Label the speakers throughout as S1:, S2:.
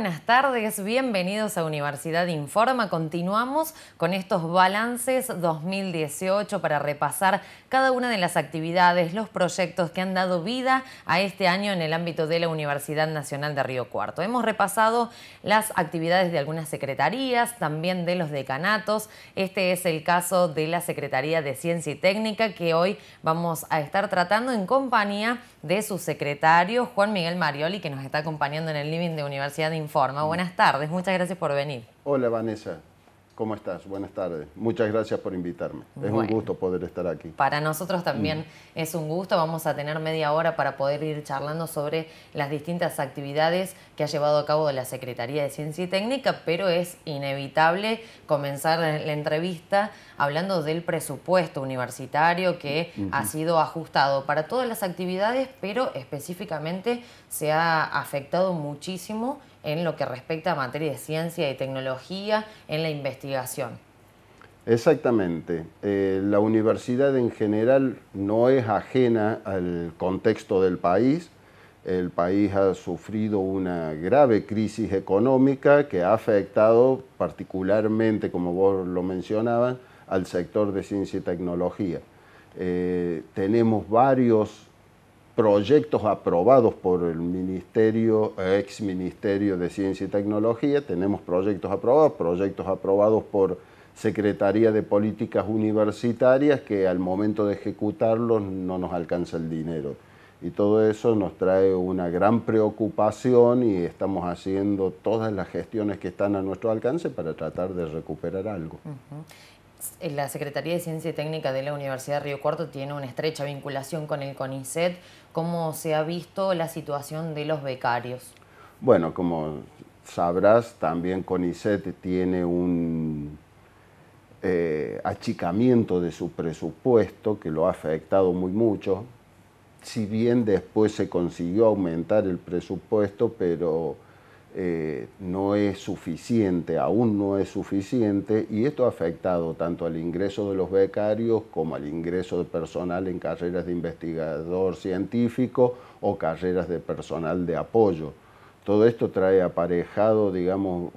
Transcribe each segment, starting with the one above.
S1: buenas tardes, bienvenidos a Universidad Informa. Continuamos con estos balances 2018 para repasar cada una de las actividades, los proyectos que han dado vida a este año en el ámbito de la Universidad Nacional de Río Cuarto. Hemos repasado las actividades de algunas secretarías, también de los decanatos. Este es el caso de la Secretaría de Ciencia y Técnica que hoy vamos a estar tratando en compañía de su secretario, Juan Miguel Marioli, que nos está acompañando en el living de Universidad Informa Mm. Buenas tardes, muchas gracias por
S2: venir. Hola Vanessa, ¿Cómo estás? Buenas tardes. Muchas gracias por invitarme. Es un gusto poder estar aquí. Para
S1: nosotros también mm. es un gusto. Vamos a tener media hora para poder ir charlando sobre las distintas actividades que ha llevado a cabo la Secretaría de Ciencia y Técnica, pero es inevitable comenzar la entrevista hablando del presupuesto universitario que ha sido ajustado para todas las actividades, pero específicamente se ha afectado muchísimo en lo que respecta a materia de ciencia y tecnología, en la investigación.
S2: Exactamente. Eh, la universidad en general no es ajena al contexto del país. El país ha sufrido una grave crisis económica que ha afectado particularmente, como vos lo mencionabas, al sector de ciencia y tecnología. Eh, tenemos varios proyectos aprobados por el Ministerio, ex Ministerio de Ciencia y Tecnología, tenemos proyectos aprobados, proyectos aprobados por Secretaría de Políticas Universitarias que al momento de ejecutarlos no nos alcanza el dinero. Y todo eso nos trae una gran preocupación y estamos haciendo todas las gestiones que están a nuestro alcance para tratar de recuperar algo.
S1: Eh, la Secretaría de Ciencia y Técnica de la Universidad de Río Cuarto tiene una estrecha vinculación con el CONICET. ¿Cómo se ha visto la situación de los becarios?
S2: Bueno, como sabrás, también CONICET tiene un eh, achicamiento de su presupuesto que lo ha afectado muy mucho. Si bien después se consiguió aumentar el presupuesto, pero eh, no es suficiente, aún no es suficiente, y esto ha afectado tanto al ingreso de los becarios como al ingreso de personal en carreras de investigador científico o carreras de personal de apoyo. Todo esto trae aparejado, digamos,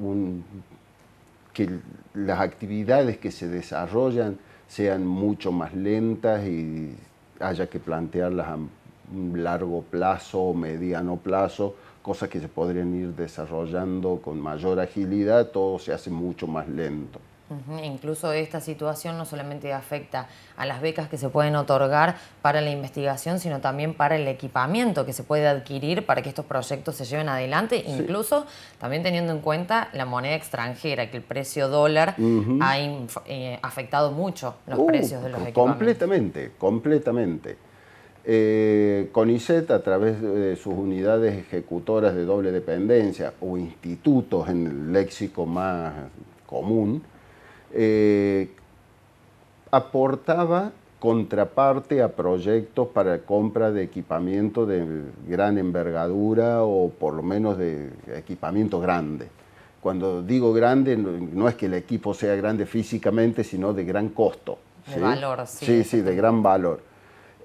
S2: que las actividades que se desarrollan sean mucho más lentas y haya que plantearlas a largo plazo o mediano plazo cosas que se podrían ir desarrollando con mayor agilidad, todo se hace mucho más lento.
S1: E incluso esta situación no solamente afecta a las becas que se pueden otorgar para la investigación, sino también para el equipamiento que se puede adquirir para que estos proyectos se lleven adelante, incluso también teniendo en cuenta la moneda extranjera, que el precio dólar ha eh, afectado mucho los uh, precios de los equipamientos.
S2: Completamente, completamente. Eh, CONICET, a través de sus unidades ejecutoras de doble dependencia o institutos en el léxico más común, eh, aportaba contraparte a proyectos para compra de equipamiento de gran envergadura o por lo menos de equipamiento grande. Cuando digo grande, no es que el equipo sea grande físicamente, sino de gran costo. De valor, sí. Sí, sí, de gran valor.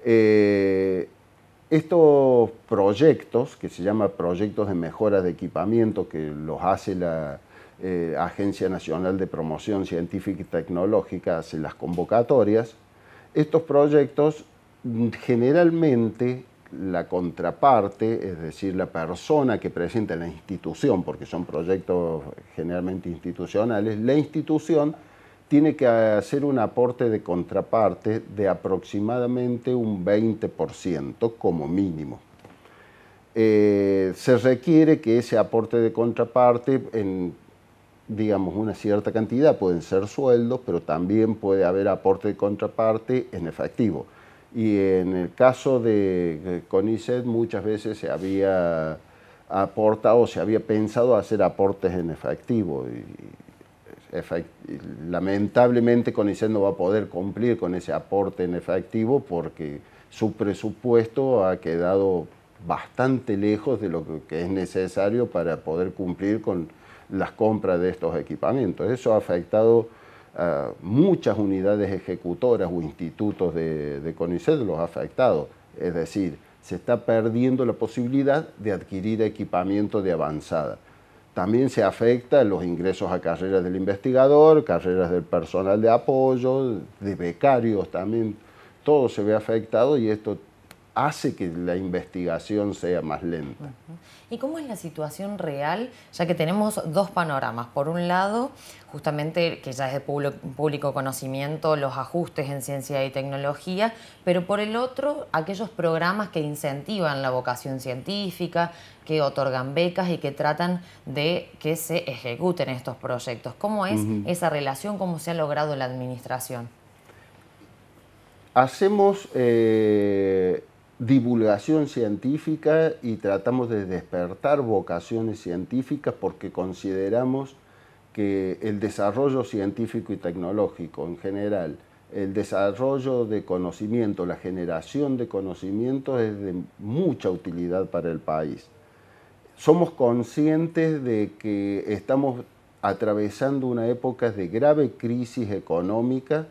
S2: Eh, estos proyectos, que se llama proyectos de mejoras de equipamiento, que los hace la eh, Agencia Nacional de Promoción Científica y Tecnológica, hace las convocatorias, estos proyectos mm, generalmente la contraparte, es decir, la persona que presenta la institución, porque son proyectos generalmente institucionales, la institución tiene que hacer un aporte de contraparte de aproximadamente un 20% como mínimo. Eh, se requiere que ese aporte de contraparte en digamos una cierta cantidad, pueden ser sueldos, pero también puede haber aporte de contraparte en efectivo. Y en el caso de CONICET muchas veces se había aportado o se había pensado hacer aportes en efectivo lamentablemente CONICET no va a poder cumplir con ese aporte en efectivo porque su presupuesto ha quedado bastante lejos de lo que es necesario para poder cumplir con las compras de estos equipamientos. Eso ha afectado a muchas unidades ejecutoras o institutos de, de CONICET, los ha afectado. Es decir, se está perdiendo la posibilidad de adquirir equipamiento de avanzada. También se afecta los ingresos a carreras del investigador, carreras del personal de apoyo, de becarios también. Todo se ve afectado y esto hace que la investigación sea más lenta.
S1: ¿Y cómo es la situación real? Ya que tenemos dos panoramas. Por un lado, justamente que ya es de público conocimiento, los ajustes en ciencia y tecnología, pero por el otro, aquellos programas que incentivan la vocación científica, que otorgan becas y que tratan de que se ejecuten estos proyectos. ¿Cómo es esa relación? ¿Cómo se ha logrado la administración?
S2: Hacemos... Eh, divulgación científica y tratamos de despertar vocaciones científicas porque consideramos que el desarrollo científico y tecnológico en general, el desarrollo de conocimiento, la generación de conocimiento es de mucha utilidad para el país. Somos conscientes de que estamos atravesando una época de grave crisis económica,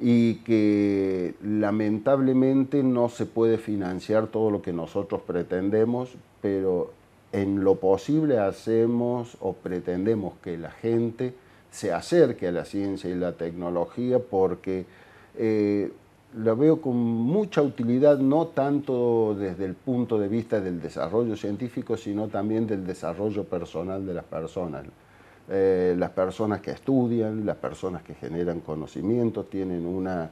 S2: y que lamentablemente no se puede financiar todo lo que nosotros pretendemos, pero en lo posible hacemos o pretendemos que la gente se acerque a la ciencia y la tecnología porque eh, lo la veo con mucha utilidad, no tanto desde el punto de vista del desarrollo científico, sino también del desarrollo personal de las personas. Eh, las personas que estudian, las personas que generan conocimiento, tienen una,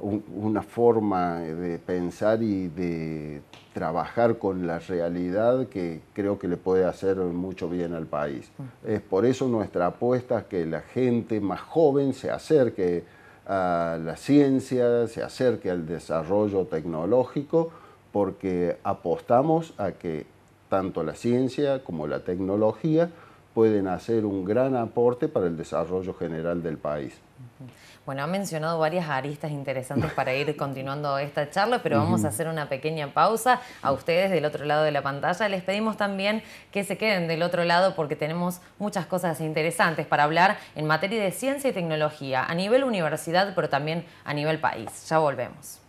S2: una forma de pensar y de trabajar con la realidad que creo que le puede hacer mucho bien al país. Mm. Es por eso nuestra apuesta es que la gente más joven se acerque a la ciencia, se acerque al desarrollo tecnológico, porque apostamos a que tanto la ciencia como la tecnología pueden hacer un gran aporte para el desarrollo general del país.
S1: Bueno, ha mencionado varias aristas interesantes para ir continuando esta charla, pero vamos a hacer una pequeña pausa. A ustedes del otro lado de la pantalla les pedimos también que se queden del otro lado porque tenemos muchas cosas interesantes para hablar en materia de ciencia y tecnología a nivel universidad, pero también a nivel país. Ya volvemos.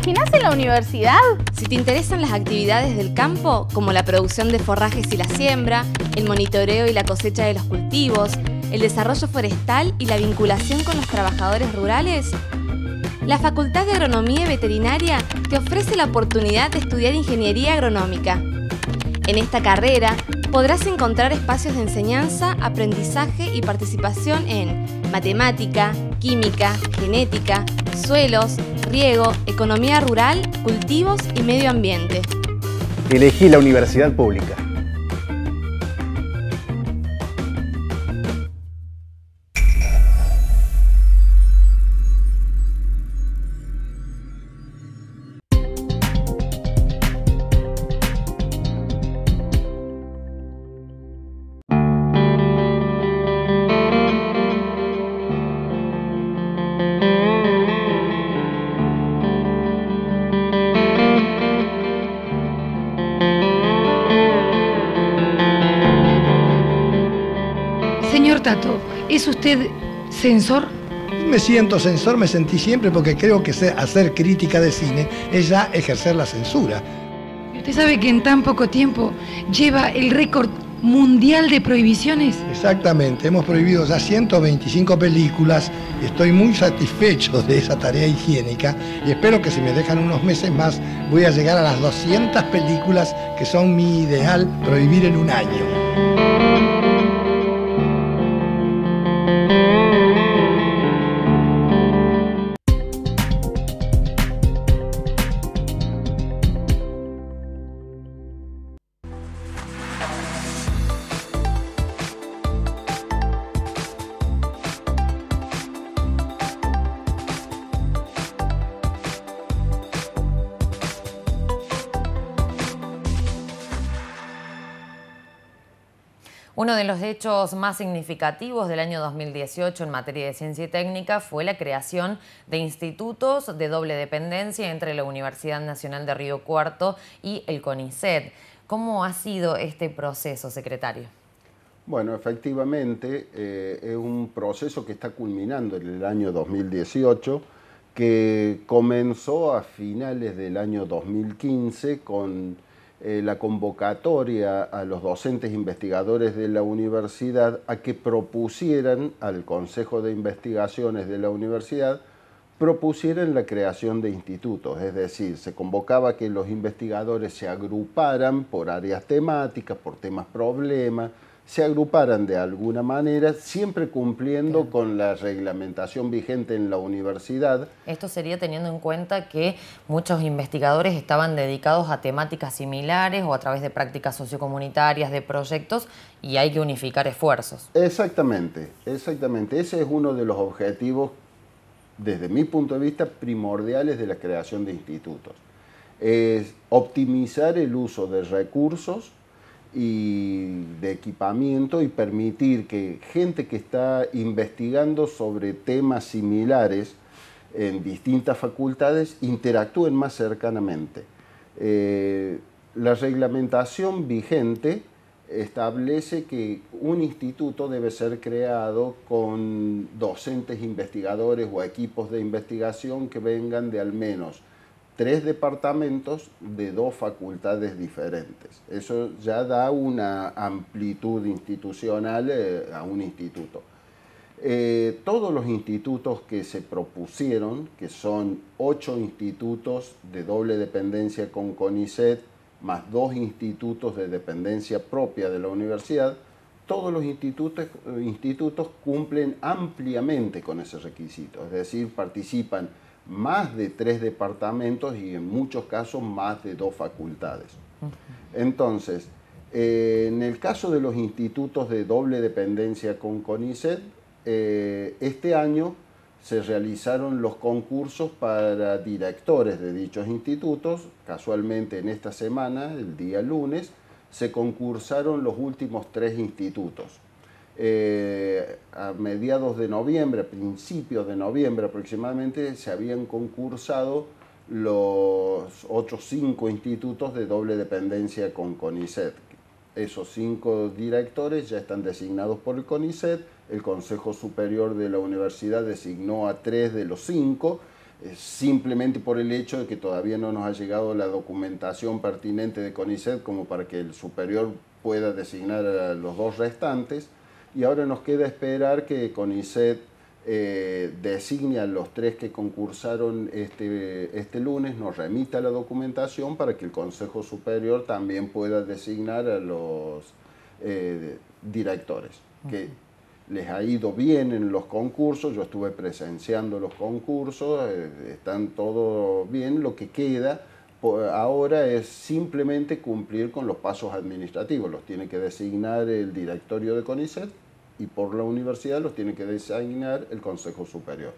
S3: imaginas en la universidad? Si te interesan las actividades del campo, como la producción de forrajes y la siembra, el monitoreo y la cosecha de los cultivos, el desarrollo forestal y la vinculación con los trabajadores rurales, la Facultad de Agronomía y Veterinaria te ofrece la oportunidad de estudiar Ingeniería Agronómica. En esta carrera podrás encontrar espacios de enseñanza, aprendizaje y participación en matemática, química, genética, suelos, riego, economía rural, cultivos y medio ambiente.
S2: Elegí la universidad pública. ¿Censor? Me siento censor, me sentí siempre porque creo que hacer crítica de cine es ya ejercer la censura.
S1: Usted sabe que en tan poco tiempo lleva el récord mundial de prohibiciones.
S2: Exactamente, hemos prohibido ya 125 películas, estoy muy satisfecho de esa tarea higiénica y espero que si me dejan unos meses más voy a llegar a las 200 películas que son mi ideal prohibir en un año.
S1: Uno de los hechos más significativos del año 2018 en materia de ciencia y técnica fue la creación de institutos de doble dependencia entre la Universidad Nacional de Río Cuarto y el CONICET. ¿Cómo ha sido este proceso, secretario?
S2: Bueno, efectivamente eh, es un proceso que está culminando en el año 2018, que comenzó a finales del año 2015 con eh, la convocatoria a los docentes investigadores de la universidad a que propusieran al Consejo de Investigaciones de la universidad propusieran la creación de institutos, es decir, se convocaba que los investigadores se agruparan por áreas temáticas, por temas problemas, se agruparan de alguna manera, siempre cumpliendo con la reglamentación vigente en la universidad.
S1: Esto sería teniendo en cuenta que muchos investigadores estaban dedicados a temáticas similares o a través de prácticas sociocomunitarias, de proyectos, y hay que unificar esfuerzos.
S2: Exactamente, exactamente. Ese es uno de los objetivos, desde mi punto de vista, primordiales de la creación de institutos. Es optimizar el uso de recursos y de equipamiento y permitir que gente que está investigando sobre temas similares en distintas facultades interactúen más cercanamente. Eh, la reglamentación vigente establece que un instituto debe ser creado con docentes investigadores o equipos de investigación que vengan de al menos tres departamentos de dos facultades diferentes. Eso ya da una amplitud institucional eh, a un instituto. Eh, todos los institutos que se propusieron, que son ocho institutos de doble dependencia con CONICET, más dos institutos de dependencia propia de la universidad, todos los institutos, eh, institutos cumplen ampliamente con ese requisito, es decir, participan más de tres departamentos y en muchos casos más de dos facultades. Entonces, eh, en el caso de los institutos de doble dependencia con CONICET, eh, este año se realizaron los concursos para directores de dichos institutos. Casualmente en esta semana, el día lunes, se concursaron los últimos tres institutos. Eh, a mediados de noviembre, a principios de noviembre aproximadamente, se habían concursado los otros cinco institutos de doble dependencia con CONICET. Esos cinco directores ya están designados por el CONICET, el Consejo Superior de la Universidad designó a tres de los cinco, eh, simplemente por el hecho de que todavía no nos ha llegado la documentación pertinente de CONICET como para que el superior pueda designar a los dos restantes y ahora nos queda esperar que CONICET eh, designe a los tres que concursaron este, este lunes, nos remita la documentación para que el Consejo Superior también pueda designar a los eh, directores, que les ha ido bien en los concursos, yo estuve presenciando los concursos, eh, están todo bien, lo que queda ahora es simplemente cumplir con los pasos administrativos. Los tiene que designar el directorio de CONICET y por la universidad los tiene que designar el Consejo Superior.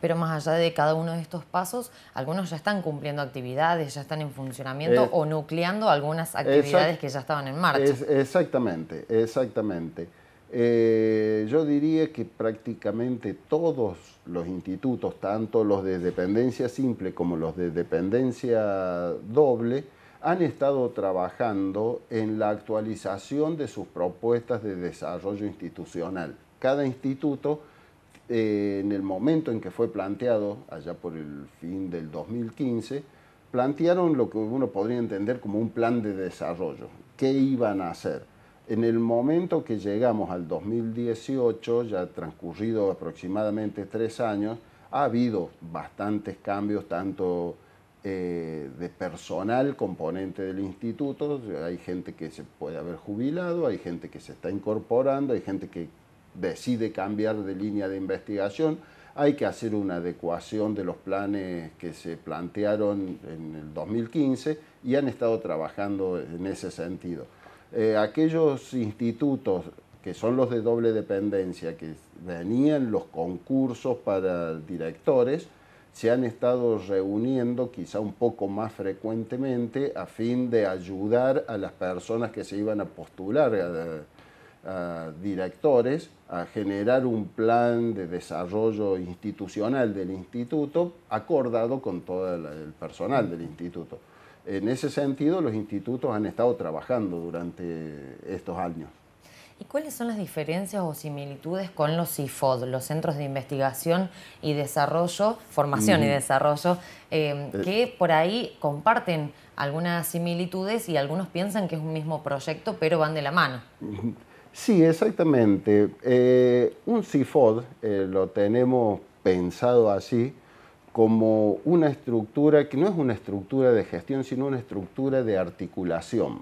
S1: Pero más allá de cada uno de estos pasos, algunos ya están cumpliendo actividades, ya están en funcionamiento eh, o nucleando algunas actividades que ya estaban en marcha.
S2: exactamente, exactamente. Eh, yo diría que prácticamente todos los institutos, tanto los de dependencia simple como los de dependencia doble, han estado trabajando en la actualización de sus propuestas de desarrollo institucional. Cada instituto, eh, en el momento en que fue planteado, allá por el fin del 2015, plantearon lo que uno podría entender como un plan de desarrollo. ¿Qué iban a hacer? En el momento que llegamos al 2018, ya transcurrido aproximadamente tres años, ha habido bastantes cambios, tanto eh, de personal componente del instituto, hay gente que se puede haber jubilado, hay gente que se está incorporando, hay gente que decide cambiar de línea de investigación, hay que hacer una adecuación de los planes que se plantearon en el 2015 y han estado trabajando en ese sentido eh, aquellos institutos que son los de doble dependencia, que venían los concursos para directores, se han estado reuniendo quizá un poco más frecuentemente a fin de ayudar a las personas que se iban a postular a directores a generar un plan de desarrollo institucional del instituto acordado con todo el personal del instituto. En ese sentido, los institutos han estado trabajando durante estos años.
S1: ¿Y cuáles son las diferencias o similitudes con los CIFOD, los Centros de Investigación y Desarrollo, Formación y Desarrollo, eh, eh. que por ahí comparten algunas similitudes y algunos piensan que es un mismo proyecto, pero van de la mano?
S2: Sí, exactamente. Eh, un CIFOD lo tenemos pensado así como una estructura que no es una estructura de gestión, sino una estructura de articulación.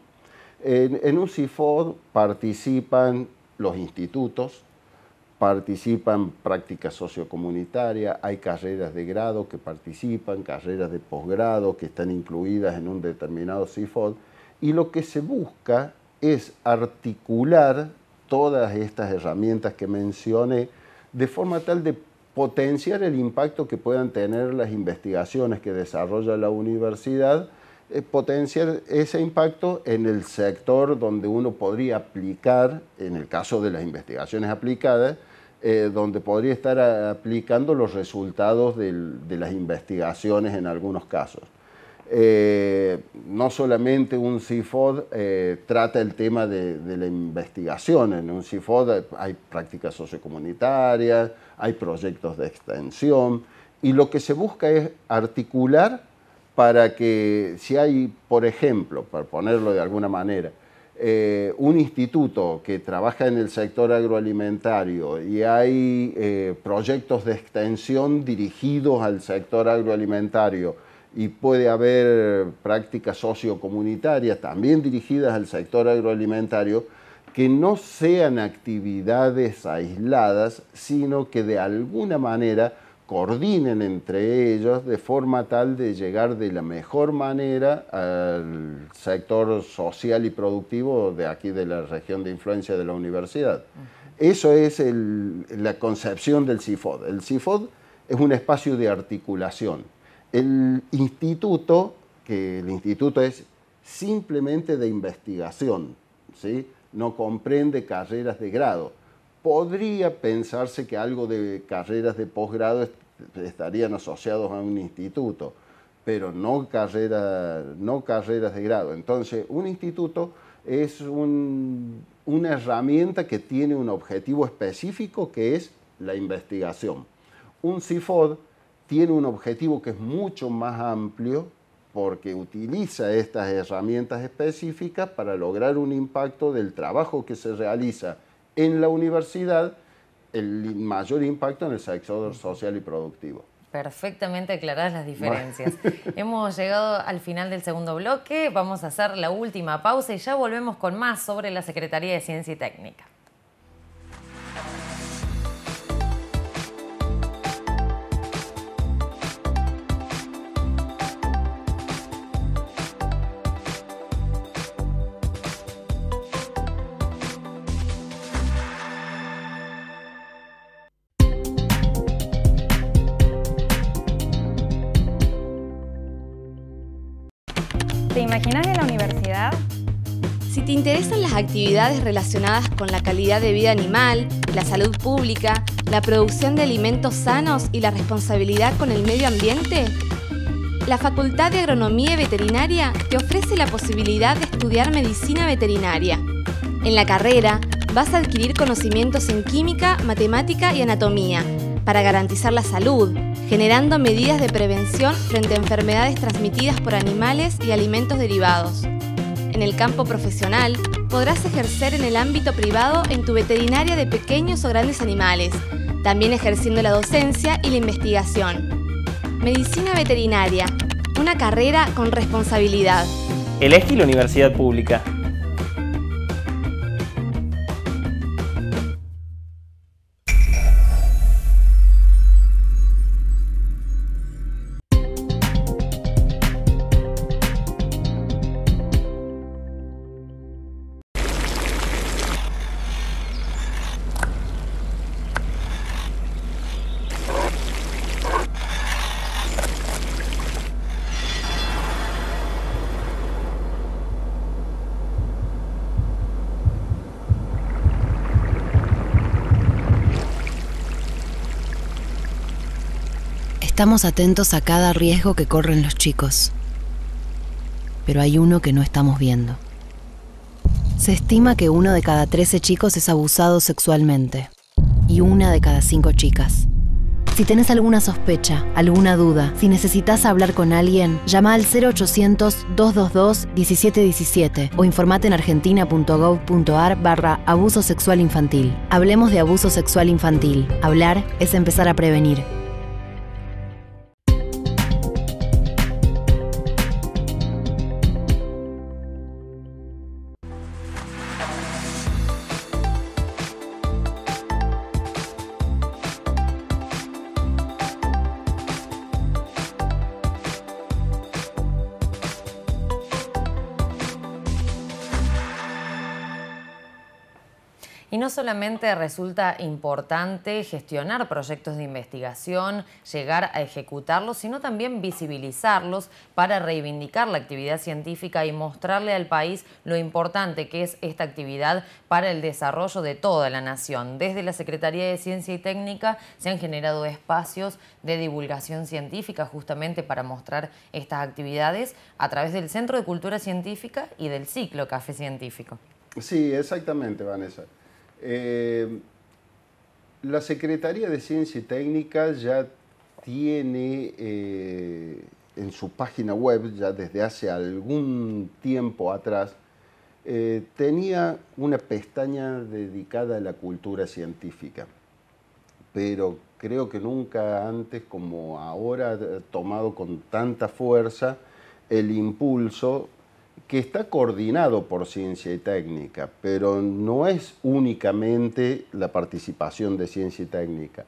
S2: En, un CIFOD participan los institutos, participan prácticas sociocomunitarias, hay carreras de grado que participan, carreras de posgrado que están incluidas en un determinado CIFOD, y lo que se busca es articular todas estas herramientas que mencioné de forma tal de potenciar el impacto que puedan tener las investigaciones que desarrolla la universidad, eh, potenciar ese impacto en el sector donde uno podría aplicar, en el caso de las investigaciones aplicadas, eh, donde podría estar aplicando los resultados de las investigaciones en algunos casos. Eh, no solamente un CIFOD eh, trata el tema de, la investigación, en un CIFOD hay prácticas sociocomunitarias, hay proyectos de extensión, y lo que se busca es articular para que si hay, por ejemplo, para ponerlo de alguna manera, eh, un instituto que trabaja en el sector agroalimentario y hay proyectos de extensión dirigidos al sector agroalimentario, y puede haber prácticas sociocomunitarias también dirigidas al sector agroalimentario que no sean actividades aisladas, sino que de alguna manera coordinen entre ellos de forma tal de llegar de la mejor manera al sector social y productivo de aquí de la región de influencia de la universidad. Eso es la concepción del CIFOD. El CIFOD es un espacio de articulación el instituto, que el instituto es simplemente de investigación, ¿sí? no comprende carreras de grado. Podría pensarse que algo de carreras de posgrado estarían asociados a un instituto, pero no, no carreras de grado. Entonces, un instituto es una herramienta que tiene un objetivo específico que es la investigación. Un CIFOD tiene un objetivo que es mucho más amplio porque utiliza estas herramientas específicas para lograr un impacto del trabajo que se realiza en la universidad, el mayor impacto en el sector social y productivo.
S1: Perfectamente aclaradas las diferencias. Hemos llegado al final del segundo bloque, vamos a hacer la última pausa y ya volvemos con más sobre la Secretaría de Ciencia y Técnica.
S3: imaginas en la universidad? Si te interesan las actividades relacionadas con la calidad de vida animal, la salud pública, la producción de alimentos sanos y la responsabilidad con el medio ambiente, la Facultad de Agronomía y Veterinaria te ofrece la posibilidad de estudiar medicina veterinaria. En la carrera vas a adquirir conocimientos en química, matemática y anatomía para garantizar la salud, generando medidas de prevención frente a enfermedades transmitidas por animales y alimentos derivados. En el campo profesional, podrás ejercer en el ámbito privado en tu veterinaria de pequeños o grandes animales, también ejerciendo la docencia y la investigación. Medicina veterinaria, una carrera con responsabilidad.
S2: Elegí la universidad pública.
S1: Estamos atentos a cada riesgo que corren los chicos, pero hay uno que no estamos viendo. Se estima que uno de cada 13 chicos es abusado sexualmente y una de cada cinco chicas. Si tenés alguna sospecha, alguna duda, si necesitas hablar con alguien, llama al 0800-222-1717 o informate en argentina.gov.ar barra abuso sexual infantil. Hablemos de abuso sexual infantil. Hablar es empezar a prevenir. solamente resulta importante gestionar proyectos de investigación, llegar a ejecutarlos, sino también visibilizarlos para reivindicar la actividad científica y mostrarle al país lo importante que es esta actividad para el desarrollo de toda la nación. Desde la Secretaría de Ciencia y Técnica se han generado espacios de divulgación científica justamente para mostrar estas actividades a través del Centro de Cultura Científica y del ciclo Café Científico.
S2: Sí, exactamente, Vanessa. Eh, la Secretaría de Ciencia y Técnica ya tiene eh, en su página web, ya desde hace algún tiempo atrás, eh, tenía una pestaña dedicada a la cultura científica, pero creo que nunca antes como ahora ha tomado con tanta fuerza el impulso que está coordinado por ciencia y técnica, pero no es únicamente la participación de ciencia y técnica.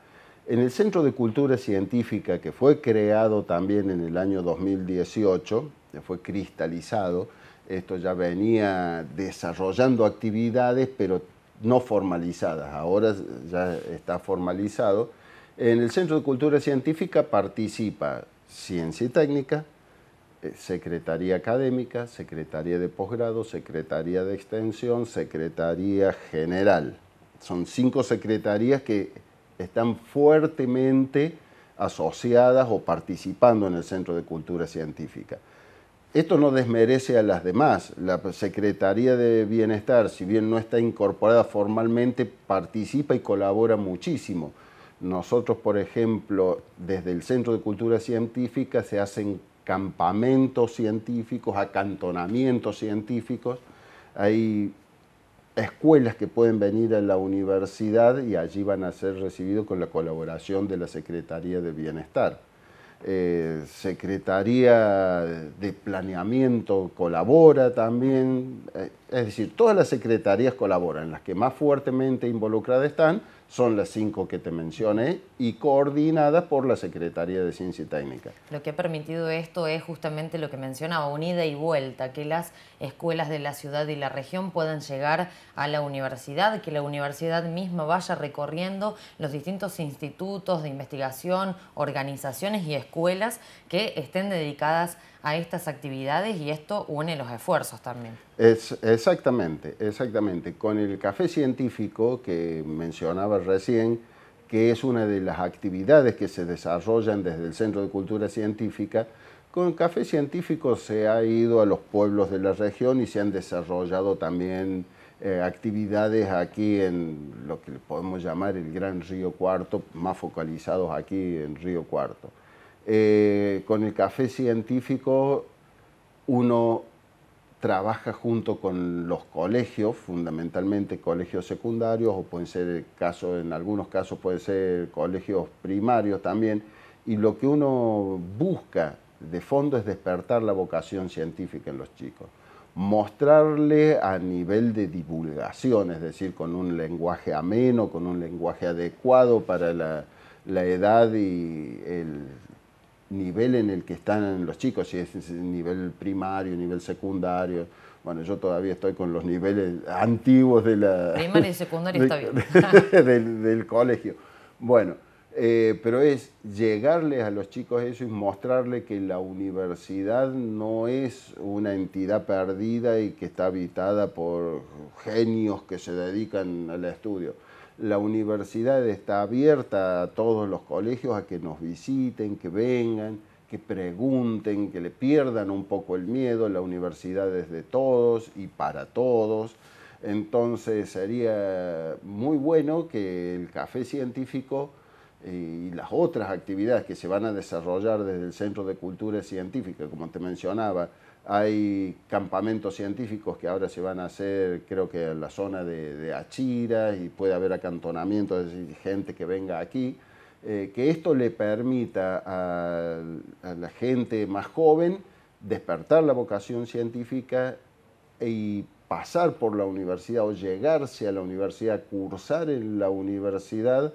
S2: En el Centro de Cultura Científica, que fue creado también en el año 2018, fue cristalizado, esto ya venía desarrollando actividades, pero no formalizadas, ahora ya está formalizado. En el Centro de Cultura Científica participa ciencia y técnica, eh, secretaría académica, secretaría de posgrado, secretaría de extensión, secretaría general. Son cinco secretarías que están fuertemente asociadas o participando en el Centro de Cultura Científica. Esto no desmerece a las demás. La Secretaría de Bienestar, si bien no está incorporada formalmente, participa y colabora muchísimo. Nosotros, por ejemplo, desde el Centro de Cultura Científica se hacen campamentos científicos, acantonamientos científicos. Hay escuelas que pueden venir a la universidad y allí van a ser recibidos con la colaboración de la Secretaría de Bienestar. Eh, Secretaría de Planeamiento colabora también. Eh, es decir, todas las secretarías colaboran, las que más fuertemente involucradas están son las cinco que te mencioné y coordinadas por la Secretaría de Ciencia y Técnica.
S1: Lo que ha permitido esto es justamente lo que mencionaba, unida y vuelta, que las escuelas de la ciudad y la región puedan llegar a la universidad, que la universidad misma vaya recorriendo los distintos institutos de investigación, organizaciones y escuelas que estén dedicadas a a estas actividades y esto une los esfuerzos también.
S2: Es, exactamente, exactamente. Con el café científico que mencionaba recién, que es una de las actividades que se desarrollan desde el Centro de Cultura Científica, con el café científico se ha ido a los pueblos de la región y se han desarrollado también eh, actividades aquí en lo que podemos llamar el Gran Río Cuarto, más focalizados aquí en Río Cuarto. Eh, con el café científico uno trabaja junto con los colegios, fundamentalmente colegios secundarios, o pueden ser casos, en algunos casos pueden ser colegios primarios también, y lo que uno busca de fondo es despertar la vocación científica en los chicos, mostrarle a nivel de divulgación, es decir, con un lenguaje ameno, con un lenguaje adecuado para la edad y el, nivel en el que están los chicos, si es nivel primario, nivel secundario. Bueno, yo todavía estoy con los niveles antiguos de la... Primaria y
S1: secundaria está
S2: bien. del, colegio. Bueno, eh, pero es llegarles a los chicos eso y mostrarles que la universidad no es una entidad perdida y que está habitada por genios que se dedican al estudio la universidad está abierta a todos los colegios a que nos visiten, que vengan, que pregunten, que le pierdan un poco el miedo. La universidad es de todos y para todos. Entonces sería muy bueno que el café científico eh, y las otras actividades que se van a desarrollar desde el Centro de Cultura Científica, como te mencionaba, hay campamentos científicos que ahora se van a hacer, creo que en la zona de, Achira, y puede haber acantonamientos, de gente que venga aquí. Eh, que esto le permita a, la gente más joven despertar la vocación científica y pasar por la universidad o llegarse a la universidad, cursar en la universidad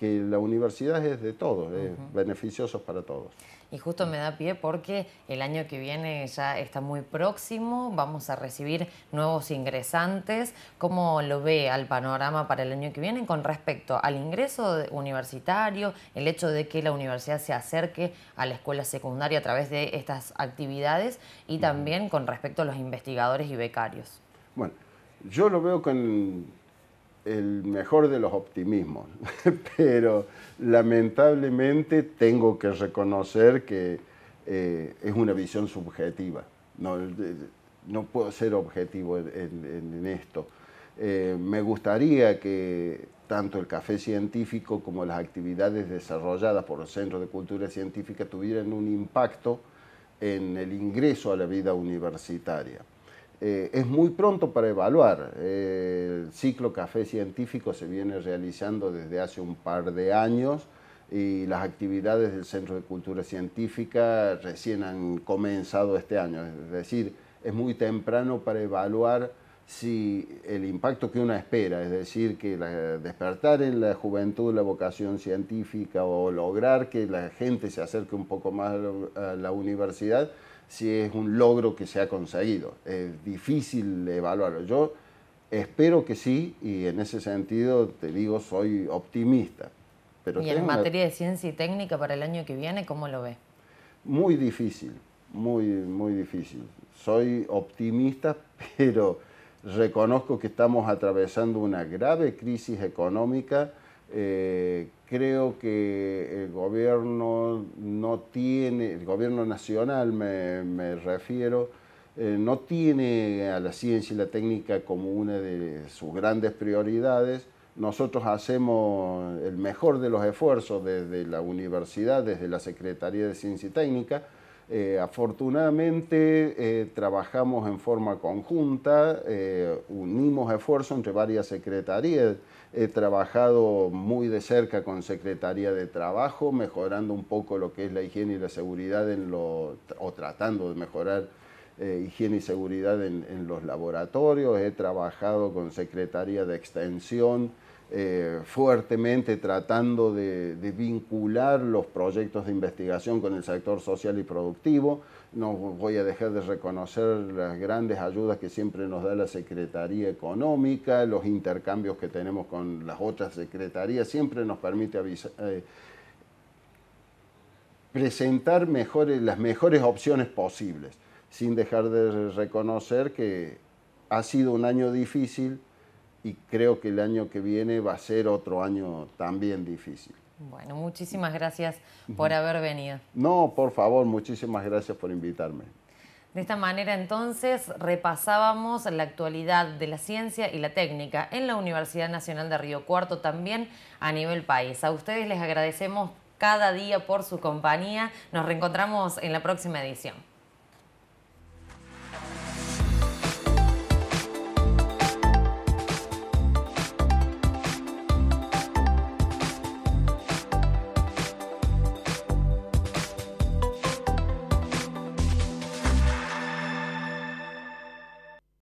S2: que la universidad es de todos, es beneficiosos para todos.
S1: Y justo me da pie porque el año que viene ya está muy próximo, vamos a recibir nuevos ingresantes. ¿Cómo lo ve al panorama para el año que viene con respecto al ingreso universitario, el hecho de que la universidad se acerque a la escuela secundaria a través de estas actividades y también con respecto a los investigadores y becarios?
S2: Bueno, yo lo veo con el mejor de los optimismos, pero lamentablemente tengo que reconocer que eh, es una visión subjetiva. No, eh, puedo ser objetivo en, esto. Eh, me gustaría que tanto el café científico como las actividades desarrolladas por el Centro de Cultura Científica tuvieran un impacto en el ingreso a la vida universitaria. Eh, es muy pronto para evaluar. Eh, el ciclo café científico se viene realizando desde hace un par de años y las actividades del Centro de Cultura Científica recién han comenzado este año. Es decir, es muy temprano para evaluar si el impacto que uno espera, es decir, que despertar en la juventud la vocación científica o lograr que la gente se acerque un poco más a la universidad, si es un logro que se ha conseguido. Es difícil evaluarlo. Yo espero que sí y en ese sentido te digo, soy optimista. Pero ¿Y en materia
S1: de ciencia y técnica para el año que viene, cómo lo ves?
S2: Muy difícil, muy, muy difícil. Soy optimista, pero reconozco que estamos atravesando una grave crisis económica eh, creo que el gobierno no tiene, el gobierno nacional me, refiero, eh, no tiene a la ciencia y la técnica como una de sus grandes prioridades. Nosotros hacemos el mejor de los esfuerzos desde la universidad, desde la Secretaría de Ciencia y Técnica, eh, afortunadamente eh, trabajamos en forma conjunta, eh, unimos esfuerzos entre varias secretarías. He trabajado muy de cerca con Secretaría de Trabajo, mejorando un poco lo que es la higiene y la seguridad en o tratando de mejorar higiene y seguridad en los laboratorios. He trabajado con Secretaría de Extensión eh, fuertemente tratando de, vincular los proyectos de investigación con el sector social y productivo. No voy a dejar de reconocer las grandes ayudas que siempre nos da la Secretaría Económica, los intercambios que tenemos con las otras secretarías, siempre nos permite eh, presentar las mejores opciones posibles, sin dejar de reconocer que ha sido un año difícil, y creo que el año que viene va a ser otro año también difícil.
S1: Bueno, muchísimas gracias por haber venido.
S2: No, por favor, muchísimas gracias por invitarme.
S1: De esta manera entonces repasábamos la actualidad de la ciencia y la técnica en la Universidad Nacional de Río Cuarto, también a nivel país. A ustedes les agradecemos cada día por su compañía. Nos reencontramos en la próxima edición.